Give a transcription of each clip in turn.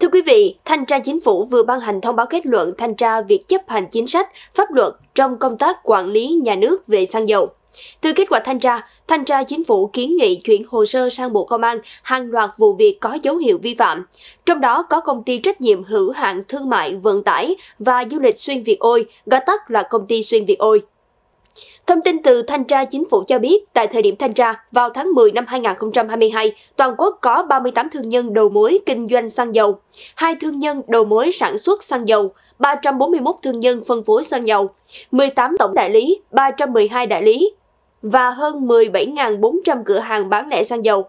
Thưa quý vị, Thanh tra Chính phủ vừa ban hành thông báo kết luận thanh tra việc chấp hành chính sách, pháp luật trong công tác quản lý nhà nước về xăng dầu. Từ kết quả thanh tra, thanh tra chính phủ kiến nghị chuyển hồ sơ sang Bộ Công an hàng loạt vụ việc có dấu hiệu vi phạm, trong đó có công ty trách nhiệm hữu hạn thương mại vận tải và du lịch xuyên Việt Ôi, gọi tắt là công ty xuyên Việt Ôi. Thông tin từ Thanh tra Chính phủ cho biết, tại thời điểm thanh tra, vào tháng 10 năm 2022, toàn quốc có 38 thương nhân đầu mối kinh doanh xăng dầu, 2 thương nhân đầu mối sản xuất xăng dầu, 341 thương nhân phân phối xăng dầu, 18 tổng đại lý, 312 đại lý và hơn 17.400 cửa hàng bán lẻ xăng dầu.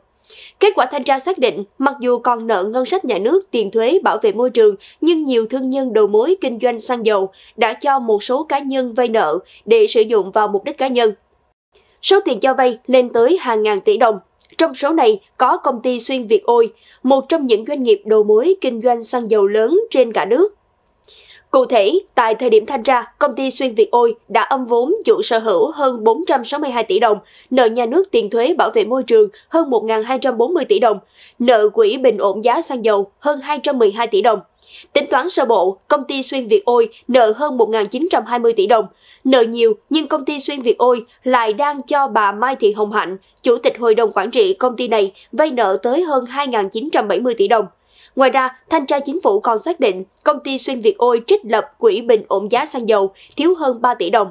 Kết quả thanh tra xác định, mặc dù còn nợ ngân sách nhà nước tiền thuế bảo vệ môi trường, nhưng nhiều thương nhân đầu mối kinh doanh xăng dầu đã cho một số cá nhân vay nợ để sử dụng vào mục đích cá nhân. Số tiền cho vay lên tới hàng ngàn tỷ đồng. Trong số này có công ty Xuyên Việt Ôi, một trong những doanh nghiệp đầu mối kinh doanh xăng dầu lớn trên cả nước. Cụ thể, tại thời điểm thanh tra, công ty Xuyên Việt Ôi đã âm vốn chủ sở hữu hơn 462 tỷ đồng, nợ nhà nước tiền thuế bảo vệ môi trường hơn 1.240 tỷ đồng, nợ quỹ bình ổn giá xăng dầu hơn 212 tỷ đồng. Tính toán sơ bộ, công ty Xuyên Việt Ôi nợ hơn 1.920 tỷ đồng. Nợ nhiều nhưng công ty Xuyên Việt Ôi lại đang cho bà Mai Thị Hồng Hạnh, chủ tịch hội đồng quản trị công ty này, vay nợ tới hơn 2.970 tỷ đồng. Ngoài ra, thanh tra chính phủ còn xác định công ty Xuyên Việt Ôi trích lập quỹ bình ổn giá xăng dầu thiếu hơn 3 tỷ đồng.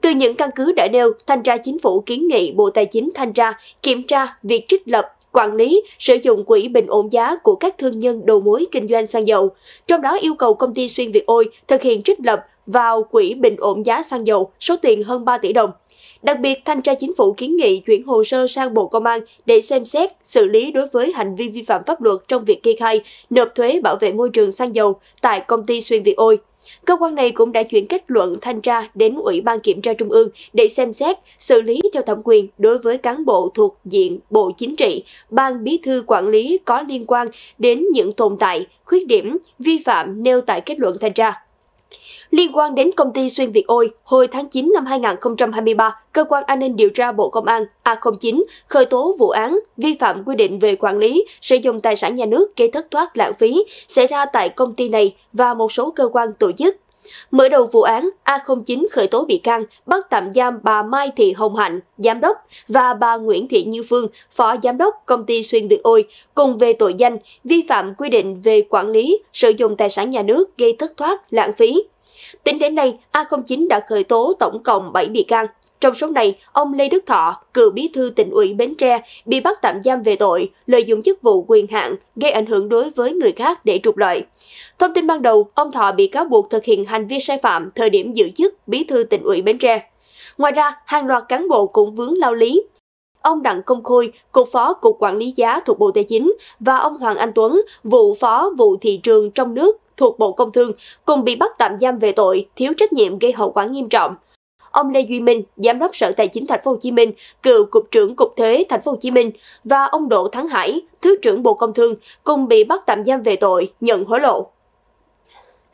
Từ những căn cứ đã nêu, thanh tra chính phủ kiến nghị Bộ Tài chính thanh tra kiểm tra việc trích lập quản lý, sử dụng quỹ bình ổn giá của các thương nhân đầu mối kinh doanh xăng dầu. Trong đó yêu cầu công ty Xuyên Việt Ôi thực hiện trích lập vào quỹ bình ổn giá xăng dầu, số tiền hơn 3 tỷ đồng. Đặc biệt, Thanh tra Chính phủ kiến nghị chuyển hồ sơ sang Bộ Công an để xem xét, xử lý đối với hành vi vi phạm pháp luật trong việc kê khai, nộp thuế bảo vệ môi trường xăng dầu tại công ty Xuyên Việt Ôi. Cơ quan này cũng đã chuyển kết luận thanh tra đến Ủy ban Kiểm tra Trung ương để xem xét, xử lý theo thẩm quyền đối với cán bộ thuộc diện Bộ Chính trị, Ban Bí thư Quản lý có liên quan đến những tồn tại, khuyết điểm, vi phạm nêu tại kết luận thanh tra. Liên quan đến công ty Xuyên Việt Ôi, hồi tháng 9 năm 2023, Cơ quan An ninh Điều tra Bộ Công an A09 khởi tố vụ án vi phạm quy định về quản lý, sử dụng tài sản nhà nước gây thất thoát lãng phí xảy ra tại công ty này và một số cơ quan tổ chức. Mở đầu vụ án, A09 khởi tố bị can, bắt tạm giam bà Mai Thị Hồng Hạnh, giám đốc, và bà Nguyễn Thị Như Phương, phó giám đốc công ty Xuyên Việt Ôi, cùng về tội danh vi phạm quy định về quản lý, sử dụng tài sản nhà nước gây thất thoát, lãng phí. Tính đến nay, A09 đã khởi tố tổng cộng 7 bị can. Trong số này, ông Lê Đức Thọ, cựu bí thư tỉnh ủy Bến Tre, bị bắt tạm giam về tội lợi dụng chức vụ quyền hạn gây ảnh hưởng đối với người khác để trục lợi. Thông tin ban đầu, ông Thọ bị cáo buộc thực hiện hành vi sai phạm thời điểm giữ chức bí thư tỉnh ủy Bến Tre. Ngoài ra, hàng loạt cán bộ cũng vướng lao lý. Ông Đặng Công Khôi, cục phó cục quản lý giá thuộc Bộ Tài chính và ông Hoàng Anh Tuấn, vụ phó vụ thị trường trong nước thuộc Bộ Công Thương cùng bị bắt tạm giam về tội thiếu trách nhiệm gây hậu quả nghiêm trọng – ông Lê Duy Minh, Giám đốc Sở Tài chính Thành phố Hồ Chí Minh, cựu cục trưởng Cục thuế Thành phố Hồ Chí Minh và ông Đỗ Thắng Hải, Thứ trưởng Bộ Công Thương cùng bị bắt tạm giam về tội nhận hối lộ.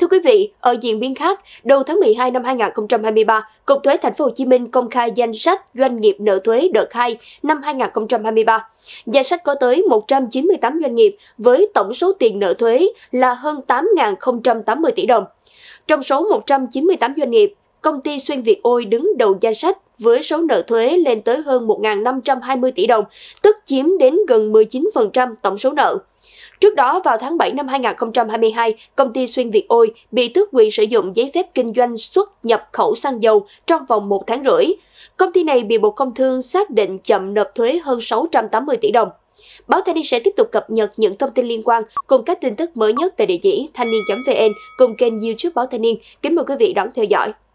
Thưa quý vị, ở diễn biến khác, đầu tháng 12 năm 2023, Cục thuế Thành phố Hồ Chí Minh công khai danh sách doanh nghiệp nợ thuế đợt 2 năm 2023. Danh sách có tới 198 doanh nghiệp với tổng số tiền nợ thuế là hơn 8.080 tỷ đồng. Trong số 198 doanh nghiệp, công ty Xuyên Việt Ôi đứng đầu danh sách với số nợ thuế lên tới hơn 1.520 tỷ đồng, tức chiếm đến gần 19% tổng số nợ. Trước đó, vào tháng 7 năm 2022, công ty Xuyên Việt Ôi bị tước quyền sử dụng giấy phép kinh doanh xuất nhập khẩu xăng dầu trong vòng một tháng rưỡi. Công ty này bị Bộ Công Thương xác định chậm nộp thuế hơn 680 tỷ đồng. Báo Thanh niên sẽ tiếp tục cập nhật những thông tin liên quan cùng các tin tức mới nhất tại địa chỉ thanh niên.vn cùng kênh youtube Báo Thanh niên. Kính mời quý vị đón theo dõi.